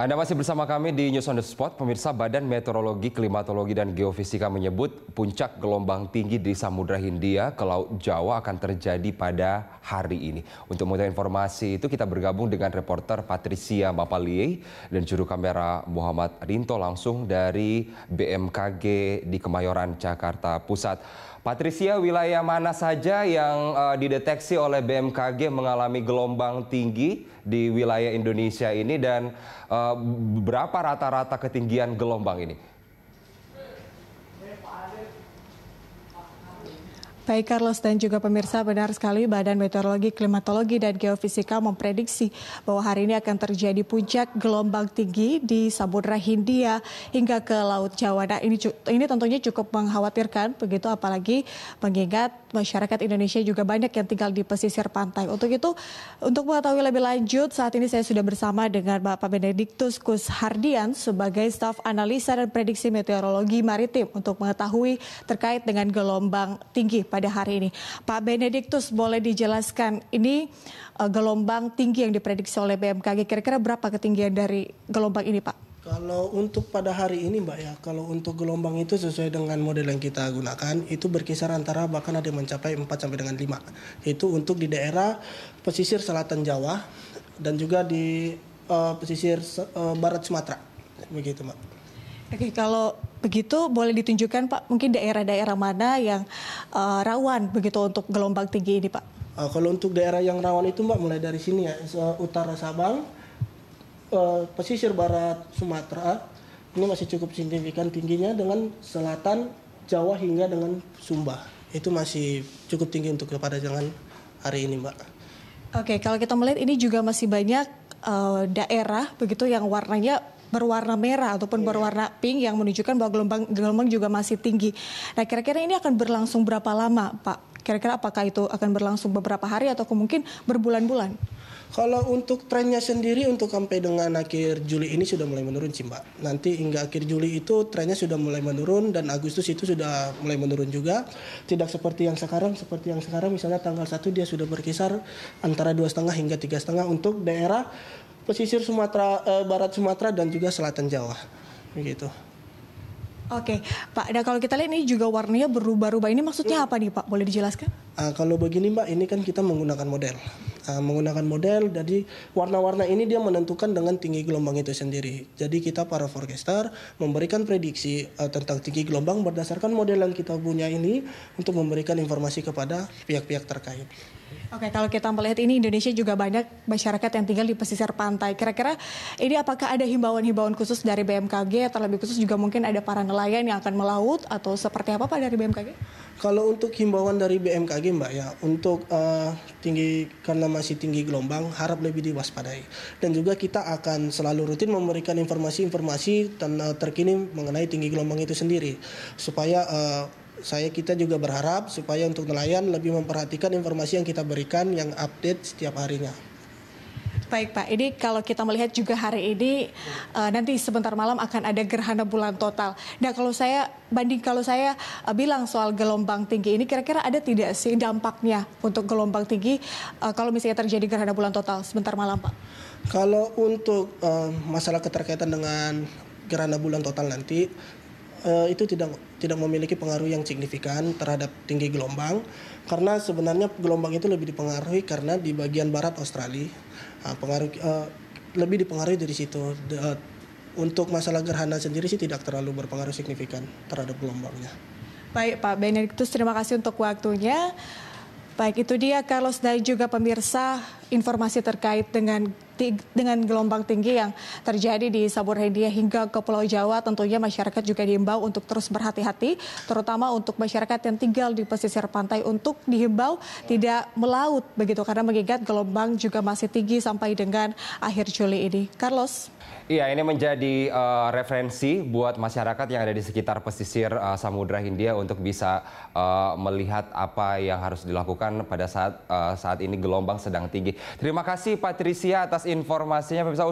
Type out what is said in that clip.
Anda masih bersama kami di News on the Spot. Pemirsa Badan Meteorologi, Klimatologi, dan Geofisika menyebut puncak gelombang tinggi di Samudra Hindia ke Laut Jawa akan terjadi pada hari ini. Untuk mengetahui informasi itu kita bergabung dengan reporter Patricia Mapalie dan juru kamera Muhammad Rinto langsung dari BMKG di Kemayoran, Jakarta Pusat. Patricia, wilayah mana saja yang uh, dideteksi oleh BMKG mengalami gelombang tinggi di wilayah Indonesia ini dan uh, Eh, berapa rata-rata ketinggian gelombang ini? Baik Carlos dan juga pemirsa benar sekali Badan Meteorologi, Klimatologi dan Geofisika memprediksi bahwa hari ini akan terjadi puncak gelombang tinggi di Samudra Hindia hingga ke Laut Jawa. Nah, ini ini tentunya cukup mengkhawatirkan begitu apalagi mengingat masyarakat Indonesia juga banyak yang tinggal di pesisir pantai. Untuk itu untuk mengetahui lebih lanjut saat ini saya sudah bersama dengan Bapak Benediktus Kus Hardian sebagai staf analisa dan prediksi meteorologi maritim untuk mengetahui terkait dengan gelombang tinggi pada hari ini. Pak Benediktus boleh dijelaskan ini eh, gelombang tinggi yang diprediksi oleh BMKG kira-kira berapa ketinggian dari gelombang ini Pak? Kalau untuk pada hari ini Mbak ya, kalau untuk gelombang itu sesuai dengan model yang kita gunakan itu berkisar antara bahkan ada yang mencapai 4 sampai dengan 5. Itu untuk di daerah pesisir selatan Jawa dan juga di uh, pesisir uh, barat Sumatera. Begitu Mbak. Oke, kalau begitu boleh ditunjukkan Pak mungkin daerah-daerah mana yang uh, rawan begitu untuk gelombang tinggi ini Pak? Uh, kalau untuk daerah yang rawan itu Mbak mulai dari sini ya utara Sabang, uh, pesisir barat Sumatera ini masih cukup signifikan tingginya dengan selatan Jawa hingga dengan Sumba itu masih cukup tinggi untuk kepada jangan hari ini Mbak. Oke okay, kalau kita melihat ini juga masih banyak uh, daerah begitu yang warnanya berwarna merah ataupun iya. berwarna pink yang menunjukkan bahwa gelombang gelombang juga masih tinggi. Nah, kira-kira ini akan berlangsung berapa lama, Pak? Kira-kira apakah itu akan berlangsung beberapa hari atau mungkin berbulan-bulan? Kalau untuk trennya sendiri untuk sampai dengan akhir Juli ini sudah mulai menurun sih mbak. Nanti hingga akhir Juli itu trennya sudah mulai menurun dan Agustus itu sudah mulai menurun juga. Tidak seperti yang sekarang, seperti yang sekarang misalnya tanggal 1 dia sudah berkisar antara dua setengah hingga tiga setengah untuk daerah pesisir Sumatera eh, Barat Sumatera dan juga selatan Jawa. Begitu. Oke, Pak. Nah kalau kita lihat ini juga warnanya berubah-ubah. Ini maksudnya hmm. apa nih, Pak? Boleh dijelaskan? Uh, kalau begini Mbak, ini kan kita menggunakan model. Uh, menggunakan model, jadi warna-warna ini dia menentukan dengan tinggi gelombang itu sendiri. Jadi kita para forecaster memberikan prediksi uh, tentang tinggi gelombang berdasarkan model yang kita punya ini untuk memberikan informasi kepada pihak-pihak terkait. Oke, kalau kita melihat ini Indonesia juga banyak masyarakat yang tinggal di pesisir pantai. Kira-kira ini apakah ada himbauan-himbauan khusus dari BMKG, terlebih khusus juga mungkin ada para nelayan yang akan melaut atau seperti apa Pak dari BMKG? Kalau untuk himbauan dari BMKG Mbak ya, untuk uh, tinggi karena masih tinggi gelombang harap lebih diwaspadai. Dan juga kita akan selalu rutin memberikan informasi-informasi eh, terkini mengenai tinggi gelombang itu sendiri supaya uh, saya kita juga berharap supaya untuk nelayan lebih memperhatikan informasi yang kita berikan yang update setiap harinya. Baik Pak, ini kalau kita melihat juga hari ini uh, nanti sebentar malam akan ada gerhana bulan total. Nah kalau saya banding kalau saya uh, bilang soal gelombang tinggi ini kira-kira ada tidak sih dampaknya untuk gelombang tinggi uh, kalau misalnya terjadi gerhana bulan total sebentar malam Pak? Kalau untuk uh, masalah keterkaitan dengan gerhana bulan total nanti Eh, itu tidak tidak memiliki pengaruh yang signifikan terhadap tinggi gelombang karena sebenarnya gelombang itu lebih dipengaruhi karena di bagian barat Australia uh, pengaruh uh, lebih dipengaruhi dari situ. uh, untuk masalah gerhana sendiri sih tidak terlalu berpengaruh signifikan terhadap gelombangnya. Baik Pak Benediktus, terima kasih untuk waktunya. Baik itu dia Carlos dan juga pemirsa informasi terkait dengan dengan gelombang tinggi yang terjadi di Sabur Hindia hingga ke Pulau Jawa tentunya masyarakat juga diimbau untuk terus berhati-hati terutama untuk masyarakat yang tinggal di pesisir pantai untuk dihimbau tidak melaut begitu karena mengingat gelombang juga masih tinggi sampai dengan akhir Juli ini. Carlos. Iya, ini menjadi uh, referensi buat masyarakat yang ada di sekitar pesisir uh, Samudra Hindia untuk bisa uh, melihat apa yang harus dilakukan pada saat uh, saat ini gelombang sedang tinggi. Terima kasih Patricia atas informasinya pemirsa.